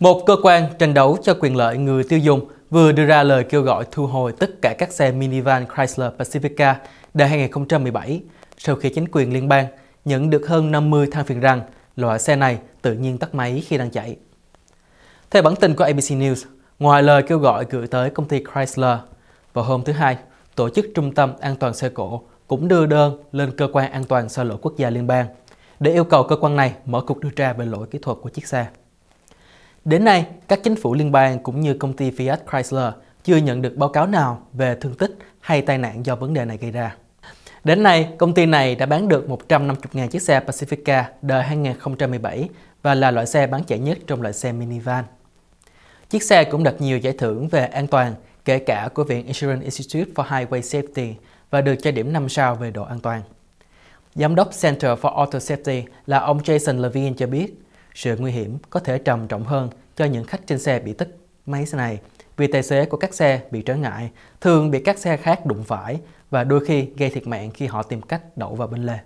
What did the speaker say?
Một cơ quan tranh đấu cho quyền lợi người tiêu dùng vừa đưa ra lời kêu gọi thu hồi tất cả các xe minivan Chrysler Pacifica đời 2017 sau khi chính quyền liên bang nhận được hơn 50 than phiền rằng loại xe này tự nhiên tắt máy khi đang chạy. Theo bản tin của ABC News, ngoài lời kêu gọi gửi tới công ty Chrysler, vào hôm thứ Hai, Tổ chức Trung tâm An toàn xe cộ cũng đưa đơn lên Cơ quan An toàn xe lỗi quốc gia liên bang để yêu cầu cơ quan này mở cuộc điều tra về lỗi kỹ thuật của chiếc xe. Đến nay, các chính phủ liên bang cũng như công ty Fiat Chrysler chưa nhận được báo cáo nào về thương tích hay tai nạn do vấn đề này gây ra. Đến nay, công ty này đã bán được 150.000 chiếc xe Pacifica đời 2017 và là loại xe bán chạy nhất trong loại xe minivan. Chiếc xe cũng đạt nhiều giải thưởng về an toàn, kể cả của Viện Insurance Institute for Highway Safety và được cho điểm 5 sao về độ an toàn. Giám đốc Center for Auto Safety là ông Jason Levine cho biết, sự nguy hiểm có thể trầm trọng hơn cho những khách trên xe bị tức máy xe này vì tài xế của các xe bị trở ngại thường bị các xe khác đụng phải và đôi khi gây thiệt mạng khi họ tìm cách đậu vào bên lề.